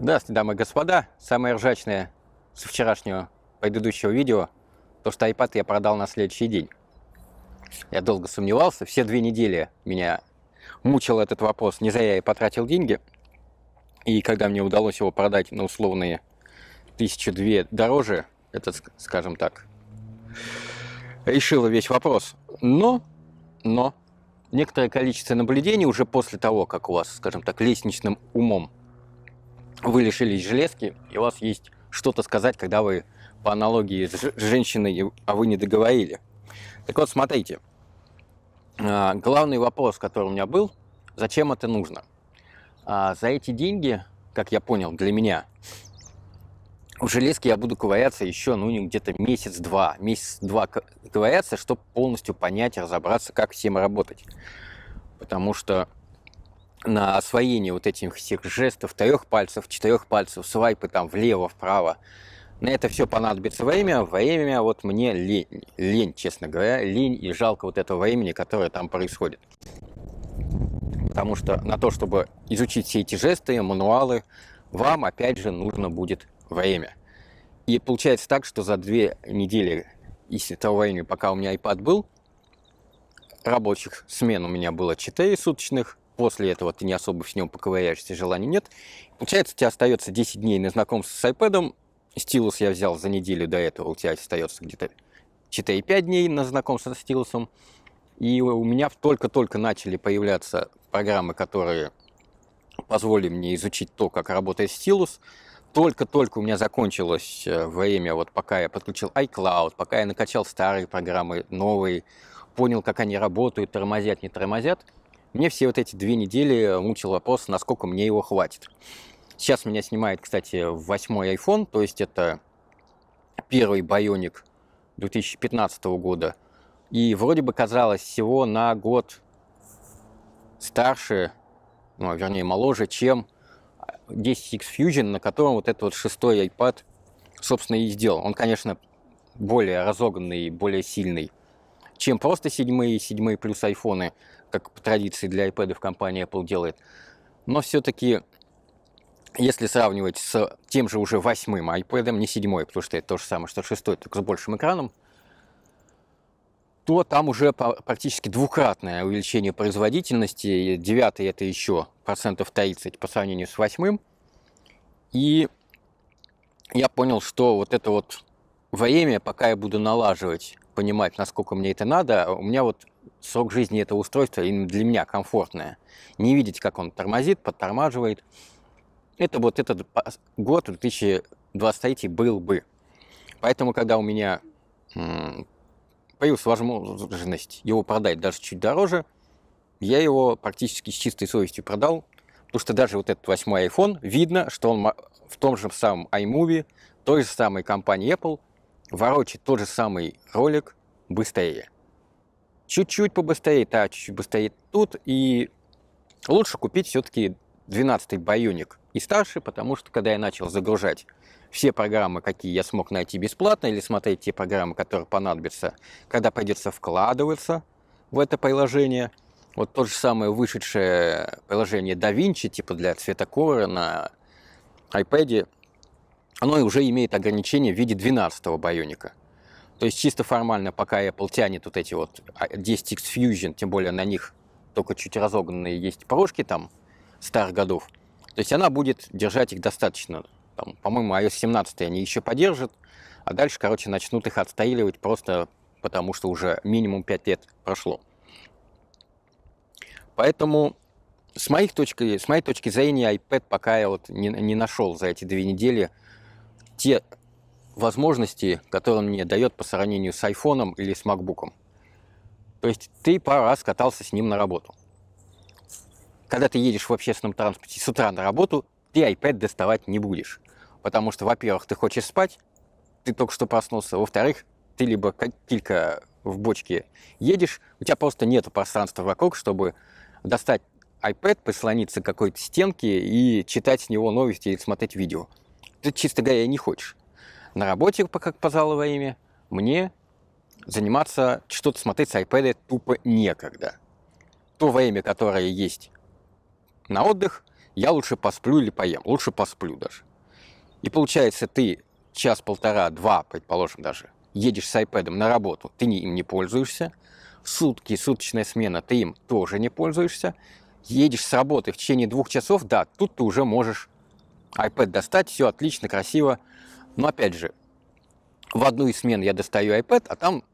Да, дамы и господа. Самое ржачное со вчерашнего предыдущего видео, то, что iPad я продал на следующий день. Я долго сомневался, все две недели меня мучил этот вопрос, не зря я и потратил деньги. И когда мне удалось его продать на условные тысячу две дороже, это, скажем так, решило весь вопрос. Но, но, некоторое количество наблюдений уже после того, как у вас, скажем так, лестничным умом вы лишились железки, и у вас есть что-то сказать, когда вы по аналогии с женщиной, а вы не договорили. Так вот, смотрите, а, главный вопрос, который у меня был, зачем это нужно? А, за эти деньги, как я понял, для меня, в железке я буду ковыряться еще, ну, где-то месяц-два. Месяц-два ковыряться, чтобы полностью понять разобраться, как всем работать. Потому что на освоение вот этих всех жестов, трех пальцев, четырех пальцев, свайпы там влево, вправо. На это все понадобится время. Время вот мне лень, лень, честно говоря, лень и жалко вот этого времени, которое там происходит. Потому что на то, чтобы изучить все эти жесты, мануалы, вам опять же нужно будет время. И получается так, что за две недели, если того времени, пока у меня iPad был, рабочих смен у меня было 4 суточных, после этого ты не особо с ним поковыряешься, желания нет. Получается, у тебя остается 10 дней на знакомство с iPad. Стилус я взял за неделю до этого, у тебя остается где-то 4-5 дней на знакомство с стилусом. И у меня только-только начали появляться программы, которые позволили мне изучить то, как работает стилус. Только-только у меня закончилось э, время, вот пока я подключил iCloud, пока я накачал старые программы, новые, понял, как они работают, тормозят, не тормозят – мне все вот эти две недели мучил вопрос, насколько мне его хватит. Сейчас меня снимает, кстати, восьмой iPhone, то есть это первый Bionic 2015 года. И вроде бы казалось всего на год старше, ну, вернее, моложе, чем 10X Fusion, на котором вот этот вот шестой iPad, собственно, и сделал. Он, конечно, более разогнанный, более сильный, чем просто седьмые, седьмые плюс айфоны как по традиции для iPad компания Apple делает. Но все-таки, если сравнивать с тем же уже восьмым iPad, не седьмой, потому что это то же самое, что шестой, только с большим экраном, то там уже практически двукратное увеличение производительности. Девятый это еще процентов 30 по сравнению с восьмым. И я понял, что вот это вот время, пока я буду налаживать, понимать, насколько мне это надо, у меня вот срок жизни этого устройства для меня комфортное. Не видеть, как он тормозит, подтормаживает. Это вот этот год 2023 был бы. Поэтому, когда у меня появилась возможность его продать даже чуть дороже, я его практически с чистой совестью продал, потому что даже вот этот восьмой iPhone, видно, что он в том же самом iMovie, той же самой компании Apple, ворочит тот же самый ролик быстрее чуть-чуть побыстрее, да, чуть-чуть быстрее тут. И лучше купить все-таки 12-й баюник и старше, потому что когда я начал загружать все программы, какие я смог найти бесплатно, или смотреть те программы, которые понадобятся, когда придется вкладываться в это приложение, вот то же самое вышедшее приложение DaVinci, типа для цветокора на iPad, оно уже имеет ограничение в виде 12-го байоника. То есть чисто формально, пока Apple тянет вот эти вот 10X а, Fusion, тем более на них только чуть разогнанные есть порожки там старых годов, то есть она будет держать их достаточно. Там, по-моему, iOS 17 они еще поддержат, а дальше, короче, начнут их отстреливать просто потому, что уже минимум 5 лет прошло. Поэтому с, моих точки, с моей точки зрения iPad пока я вот не, не нашел за эти две недели те возможности, которые он мне дает по сравнению с айфоном или с макбуком. То есть ты пару раз катался с ним на работу. Когда ты едешь в общественном транспорте с утра на работу, ты iPad доставать не будешь. Потому что, во-первых, ты хочешь спать, ты только что проснулся. Во-вторых, ты либо только в бочке едешь, у тебя просто нет пространства вокруг, чтобы достать iPad, прислониться к какой-то стенке и читать с него новости или смотреть видео. Ты, чисто говоря, не хочешь на работе, как показало время, мне заниматься, что-то смотреть с iPad тупо некогда. То время, которое есть на отдых, я лучше посплю или поем, лучше посплю даже. И получается, ты час-полтора, два, предположим даже, едешь с iPad на работу, ты им не пользуешься, сутки, суточная смена, ты им тоже не пользуешься, едешь с работы в течение двух часов, да, тут ты уже можешь iPad достать, все отлично, красиво, но опять же, в одну из смен я достаю iPad, а там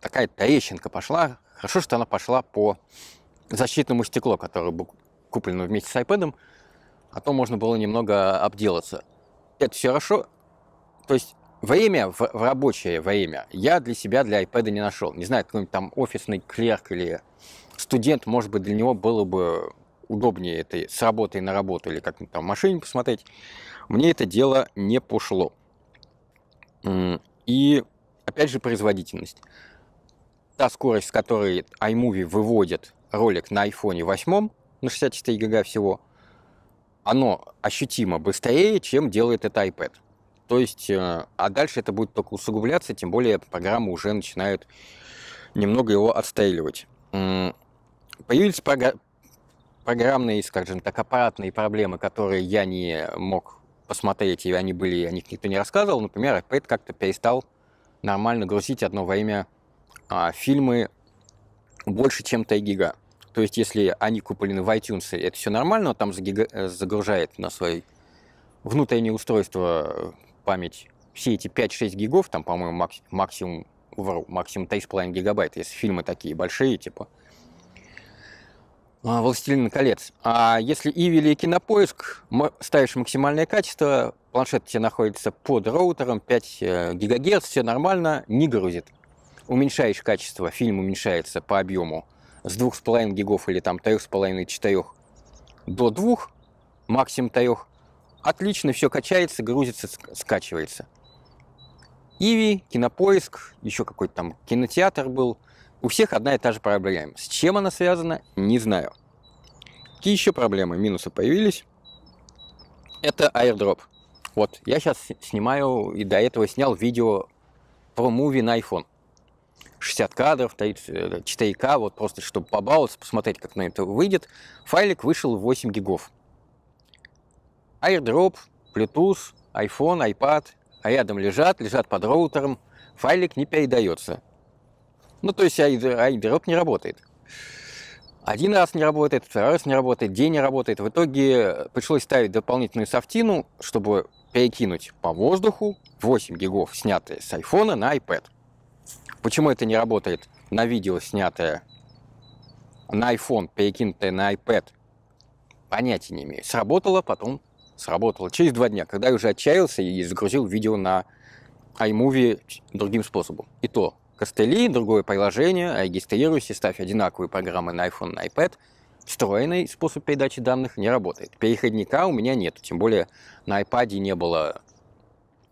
такая трещинка пошла. Хорошо, что она пошла по защитному стеклу, которое было куплено вместе с iPad, а то можно было немного обделаться. Это все хорошо. То есть время, в, в рабочее время, я для себя, для iPad не нашел. Не знаю, какой-нибудь там офисный клерк или студент, может быть, для него было бы удобнее это с работой на работу или как-нибудь там в машине посмотреть. Мне это дело не пошло. И опять же производительность. Та скорость, с которой iMovie выводит ролик на iPhone 8 на 64 гига всего, оно ощутимо быстрее, чем делает это iPad. То есть, э, а дальше это будет только усугубляться, тем более программы уже начинают немного его отстреливать. Появились программные, скажем так, аппаратные проблемы, которые я не мог посмотреть, и они были, о них никто не рассказывал. Например, iPad как-то перестал нормально грузить одно время а, фильмы больше, чем 3 гига. То есть, если они куплены в iTunes, это все нормально, но там загига... Э, загружает на свои внутреннее устройство э, память все эти 5-6 гигов, там, по-моему, максимум, максимум 3,5 гигабайта, если фильмы такие большие, типа, а, «Властелина колец». А если Иви или Кинопоиск, ставишь максимальное качество, планшет тебе находится под роутером, 5 ГГц, все нормально, не грузит. Уменьшаешь качество, фильм уменьшается по объему с 2,5 гигов или там 3,5-4 до 2, максимум 3. Отлично, все качается, грузится, скачивается. Иви, Кинопоиск, еще какой-то там кинотеатр был – у всех одна и та же проблема. С чем она связана, не знаю. Какие еще проблемы, минусы появились? Это airdrop. Вот, я сейчас снимаю и до этого снял видео про муви на iPhone. 60 кадров, 4К, э, вот просто чтобы побаловаться, посмотреть, как на это выйдет. Файлик вышел 8 гигов. Airdrop, Bluetooth, iPhone, iPad а рядом лежат, лежат под роутером. Файлик не передается. Ну, то есть айдроп не работает. Один раз не работает, второй раз не работает, день не работает. В итоге э, пришлось ставить дополнительную софтину, чтобы перекинуть по воздуху 8 гигов, снятые с айфона на iPad. Почему это не работает на видео, снятое на iPhone, перекинутое на iPad? Понятия не имею. Сработало, потом сработало. Через два дня, когда я уже отчаялся и загрузил видео на iMovie другим способом. И то костыли, другое приложение, а регистрируйся, ставь одинаковые программы на iPhone, на iPad. Встроенный способ передачи данных не работает. Переходника у меня нет, тем более на iPad не было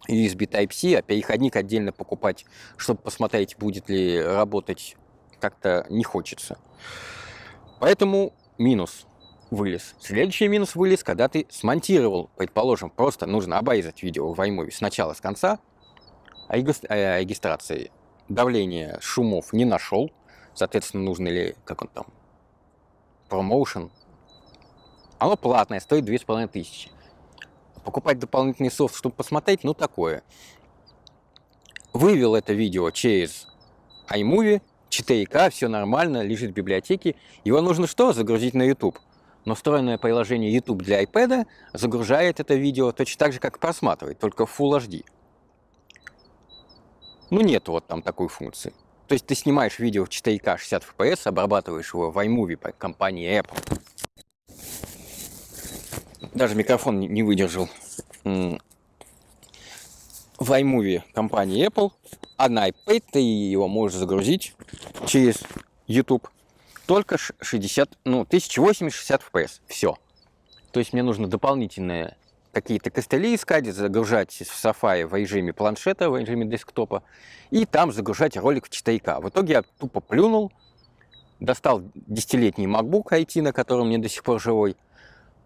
USB Type-C, а переходник отдельно покупать, чтобы посмотреть, будет ли работать, как-то не хочется. Поэтому минус вылез. Следующий минус вылез, когда ты смонтировал, предположим, просто нужно обрезать видео в iMovie сначала с конца э, регистрации давления шумов не нашел. Соответственно, нужно ли, как он там, промоушен. Оно платное, стоит 2500. Покупать дополнительный софт, чтобы посмотреть, ну такое. Вывел это видео через iMovie, 4К, все нормально, лежит в библиотеке. Его нужно что? Загрузить на YouTube. Но встроенное приложение YouTube для iPad загружает это видео точно так же, как просматривает, только в Full HD ну, нет вот там такой функции. То есть ты снимаешь видео в 4К 60 FPS, обрабатываешь его в iMovie эм компании Apple. Даже микрофон не выдержал. В iMovie эм компании Apple, а на iPad ты его можешь загрузить через YouTube только 60, ну, 1080-60 FPS. Все. То есть мне нужно дополнительное какие-то костыли искать, загружать в Safari в режиме планшета, в режиме десктопа, и там загружать ролик в 4К. В итоге я тупо плюнул, достал десятилетний MacBook IT, на котором мне до сих пор живой,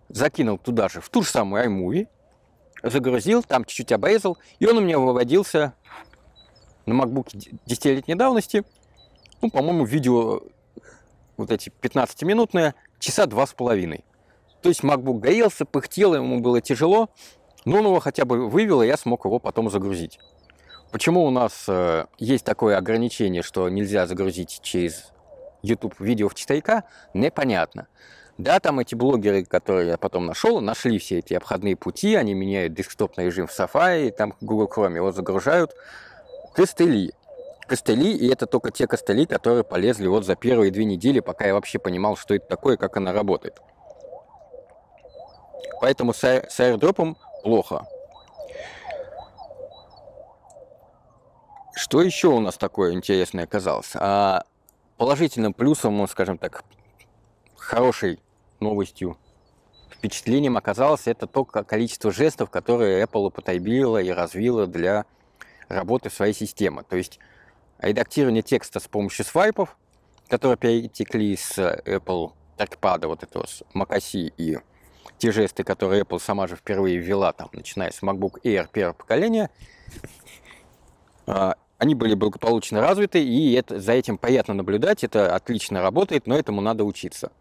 закинул туда же, в ту же самую iMovie, загрузил, там чуть-чуть обрезал, и он у меня выводился на MacBook 10-летней давности, ну, по-моему, видео вот эти 15-минутные, часа два с половиной. То есть MacBook горелся, пыхтел, ему было тяжело, но он его хотя бы вывел, и я смог его потом загрузить. Почему у нас э, есть такое ограничение, что нельзя загрузить через YouTube видео в 4К, непонятно. Да, там эти блогеры, которые я потом нашел, нашли все эти обходные пути, они меняют десктопный режим в Safari, там Google Chrome его загружают. Костыли. Костыли, и это только те костыли, которые полезли вот за первые две недели, пока я вообще понимал, что это такое, как она работает. Поэтому с, с airdrop плохо. Что еще у нас такое интересное оказалось? А положительным плюсом, ну, скажем так, хорошей новостью, впечатлением оказалось это то количество жестов, которые Apple употребила и развила для работы своей системы. То есть редактирование текста с помощью свайпов, которые перетекли с Apple Trackpad, вот этого с MacOS и те жесты, которые Apple сама же впервые ввела, там, начиная с MacBook Air первого поколения, а, они были благополучно развиты, и это, за этим приятно наблюдать, это отлично работает, но этому надо учиться.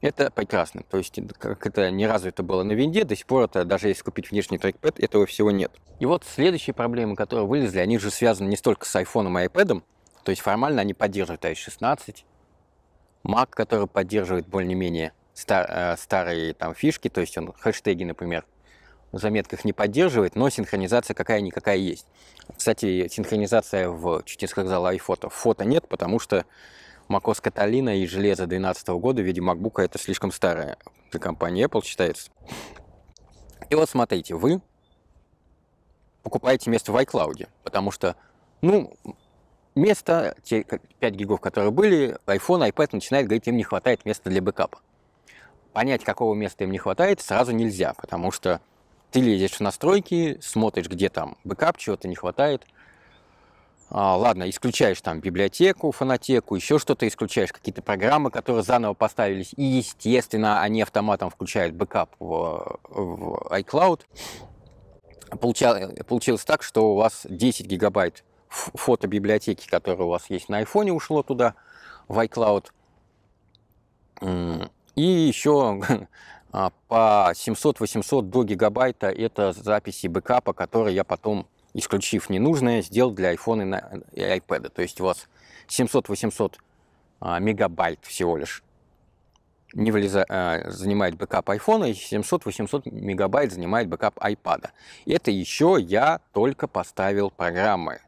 Это прекрасно. То есть, как это не развито было на винде, до сих пор это, даже если купить внешний трекпэд, этого всего нет. И вот следующие проблемы, которые вылезли, они же связаны не столько с iPhone и iPad, то есть формально они поддерживают iOS 16 Mac, который поддерживает более-менее стар, э, старые там фишки, то есть он хэштеги, например, в заметках не поддерживает, но синхронизация какая-никакая есть. Кстати, синхронизация в, чуть не сказал, iPhoto. Фото нет, потому что MacOS Catalina и железо 2012 года в виде MacBook это слишком старое для компании Apple считается. И вот смотрите, вы покупаете место в iCloud, потому что, ну, место, те 5 гигов, которые были, iPhone, iPad начинает говорить, им не хватает места для бэкапа понять, какого места им не хватает, сразу нельзя, потому что ты лезешь в настройки, смотришь, где там бэкап, чего-то не хватает. А, ладно, исключаешь там библиотеку, фонотеку, еще что-то, исключаешь какие-то программы, которые заново поставились, и, естественно, они автоматом включают бэкап в, в iCloud. Получалось получилось так, что у вас 10 гигабайт фото библиотеки, которая у вас есть на айфоне, ушло туда, в iCloud. И еще а, по 700-800 до гигабайта это записи бэкапа, которые я потом, исключив ненужное, сделал для iPhone и iPad. То есть у вас 700-800 а, мегабайт всего лишь не влеза, а, занимает бэкап iPhone, и 700-800 мегабайт занимает бэкап iPad. Это еще я только поставил программы.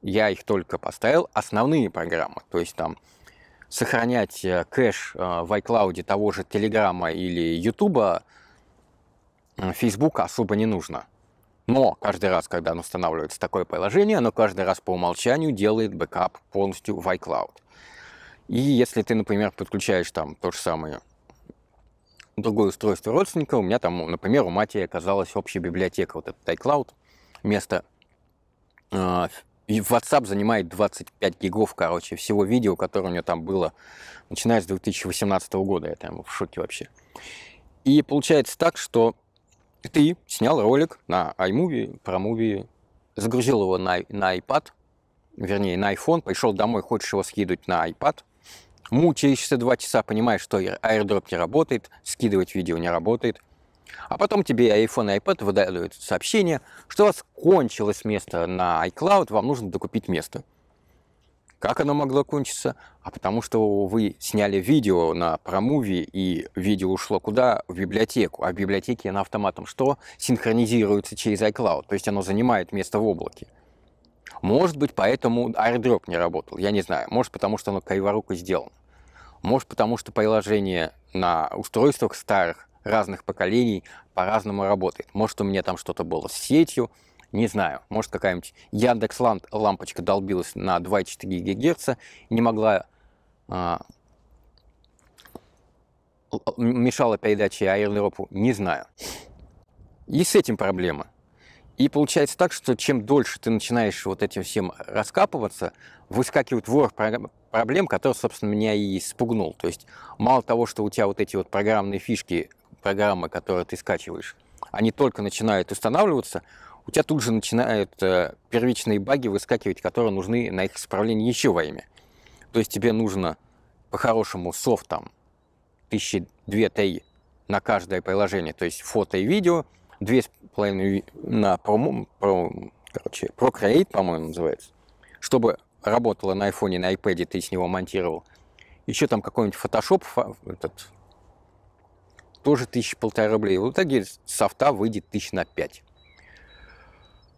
Я их только поставил, основные программы. То есть там сохранять э, кэш э, в iCloud того же Telegram или YouTube, э, Facebook особо не нужно. Но каждый раз, когда устанавливается такое приложение, оно каждый раз по умолчанию делает бэкап полностью в iCloud. И если ты, например, подключаешь там то же самое другое устройство родственника, у меня там, например, у матери оказалась общая библиотека, вот этот iCloud, место э, и WhatsApp занимает 25 гигов, короче, всего видео, которое у него там было, начиная с 2018 года. Я там в шоке вообще. И получается так, что ты снял ролик на iMovie, про Movie, загрузил его на, на iPad, вернее, на iPhone, пришел домой, хочешь его скидывать на iPad, мучаешься два часа, понимаешь, что airdrop не работает, скидывать видео не работает, а потом тебе iPhone и iPad выдают сообщение, что у вас кончилось место на iCloud, вам нужно докупить место. Как оно могло кончиться? А потому что вы сняли видео на промуви, и видео ушло куда? В библиотеку. А в библиотеке оно автоматом что? Синхронизируется через iCloud, то есть оно занимает место в облаке. Может быть, поэтому airdrop не работал, я не знаю. Может, потому что оно криворуко сделано. Может, потому что приложение на устройствах старых разных поколений по-разному работает. Может, у меня там что-то было с сетью, не знаю. Может, какая-нибудь Яндекс лампочка долбилась на 2,4 ГГц, не могла а, мешала передаче Airdrop, не знаю. И с этим проблема. И получается так, что чем дольше ты начинаешь вот этим всем раскапываться, выскакивает вор проблем, который, собственно, меня и спугнул. То есть мало того, что у тебя вот эти вот программные фишки программы, которые ты скачиваешь, они только начинают устанавливаться, у тебя тут же начинают э, первичные баги выскакивать, которые нужны на их исправление еще во имя. То есть тебе нужно по-хорошему софт там тысячи две-три на каждое приложение, то есть фото и видео, две с половиной на промо, про, короче, Procreate, по-моему, называется, чтобы работало на iPhone, на iPad, ты с него монтировал. Еще там какой-нибудь Photoshop, этот тоже тысячи полтора рублей. Вот итоге софта выйдет тысяч на пять.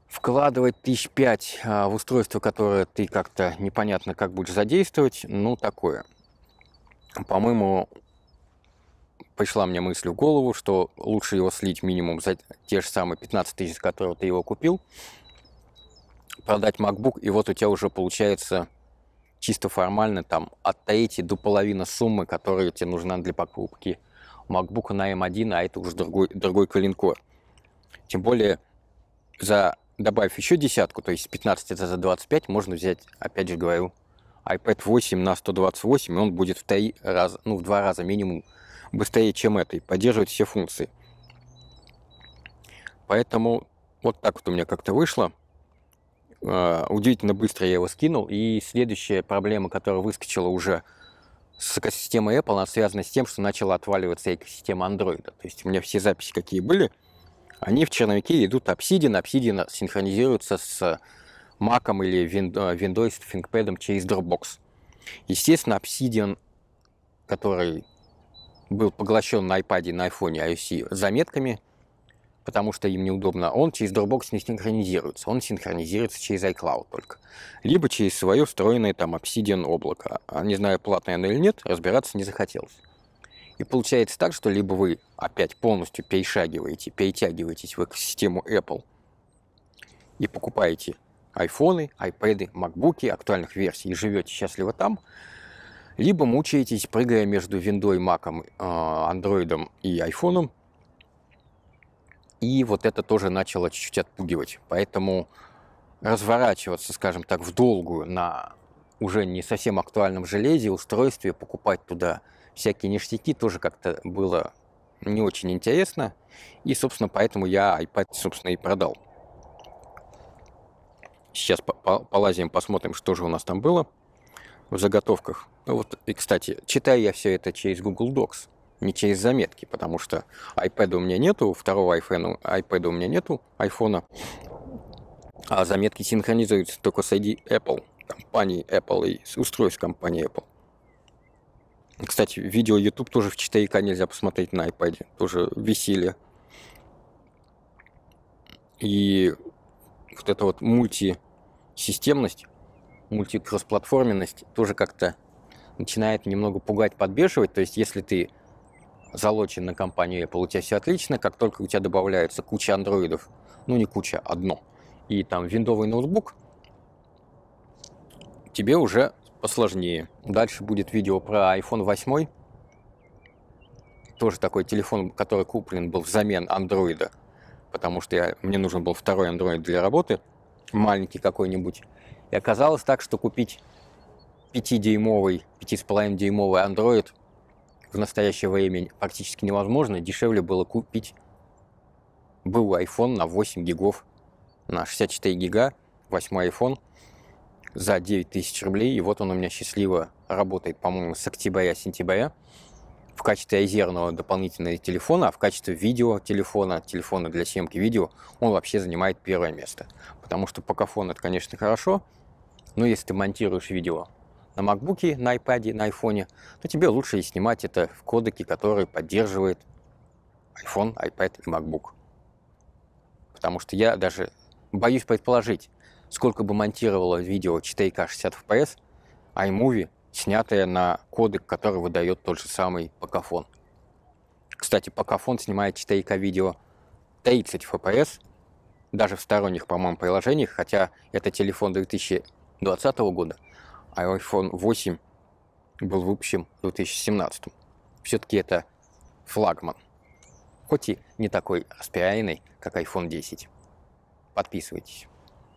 Вкладывать тысяч пять а, в устройство, которое ты как-то непонятно как будешь задействовать, ну такое. По-моему, пришла мне мысль в голову, что лучше его слить минимум за те же самые 15 тысяч, за которые ты его купил, продать MacBook, и вот у тебя уже получается чисто формально там от трети до половины суммы, которая тебе нужна для покупки – MacBook на M1, а это уже другой, другой клинкор. Тем более, за добавив еще десятку, то есть 15 это за 25, можно взять, опять же говорю, iPad 8 на 128, и он будет в, три раза, ну, в два раза минимум быстрее, чем это, и поддерживает все функции. Поэтому вот так вот у меня как-то вышло. А, удивительно быстро я его скинул, и следующая проблема, которая выскочила уже с экосистемой Apple она связана с тем, что начала отваливаться экосистема Android. То есть у меня все записи, какие были, они в черновике идут Obsidian, Obsidian синхронизируется с Mac или э, Windows ThinkPad через Dropbox. Естественно, Obsidian, который был поглощен на iPad и на iPhone iOS заметками, потому что им неудобно, он через Dropbox не синхронизируется, он синхронизируется через iCloud только. Либо через свое встроенное там Obsidian облако. А не знаю, платное оно или нет, разбираться не захотелось. И получается так, что либо вы опять полностью перешагиваете, перетягиваетесь в экосистему Apple и покупаете айфоны, iPad, MacBook актуальных версий и живете счастливо там, либо мучаетесь, прыгая между виндой, маком, андроидом и айфоном, и вот это тоже начало чуть-чуть отпугивать. Поэтому разворачиваться, скажем так, в долгую на уже не совсем актуальном железе, устройстве, покупать туда всякие ништяки тоже как-то было не очень интересно. И, собственно, поэтому я iPad, собственно, и продал. Сейчас полазим, посмотрим, что же у нас там было в заготовках. Ну вот, и, кстати, читаю я все это через Google Docs не через заметки, потому что iPad у меня нету, второго iPhone, iPad у меня нету, iPhone, а заметки синхронизируются только с ID Apple, компании Apple и с устройств компании Apple. Кстати, видео YouTube тоже в 4К нельзя посмотреть на iPad, тоже висели. И вот эта вот мультисистемность, мультикросплатформенность тоже как-то начинает немного пугать, подбешивать. То есть, если ты залочен на компанию Apple, у тебя все отлично, как только у тебя добавляется куча андроидов, ну не куча, одно, и там виндовый ноутбук, тебе уже посложнее. Дальше будет видео про iPhone 8, тоже такой телефон, который куплен был взамен андроида, потому что я, мне нужен был второй андроид для работы, маленький какой-нибудь. И оказалось так, что купить 5-дюймовый, 5,5-дюймовый андроид в настоящее время практически невозможно. Дешевле было купить был iPhone на 8 гигов, на 64 гига, 8 iPhone за 9 тысяч рублей. И вот он у меня счастливо работает, по-моему, с октября-сентября в качестве айзерного дополнительного телефона, а в качестве видеотелефона, телефона для съемки видео, он вообще занимает первое место. Потому что покафон это, конечно, хорошо, но если ты монтируешь видео на MacBook, на iPad, на iPhone, то тебе лучше и снимать это в кодеке, который поддерживает iPhone, iPad и MacBook. Потому что я даже боюсь предположить, сколько бы монтировало видео 4 k 60 FPS, iMovie, снятое на кодек, который выдает тот же самый Покафон. Кстати, Покафон снимает 4 k видео 30 FPS, даже в сторонних, по-моему, приложениях, хотя это телефон 2020 года – а iPhone 8 был выпущен в 2017. Все-таки это флагман, хоть и не такой аспирайный, как iPhone 10. Подписывайтесь.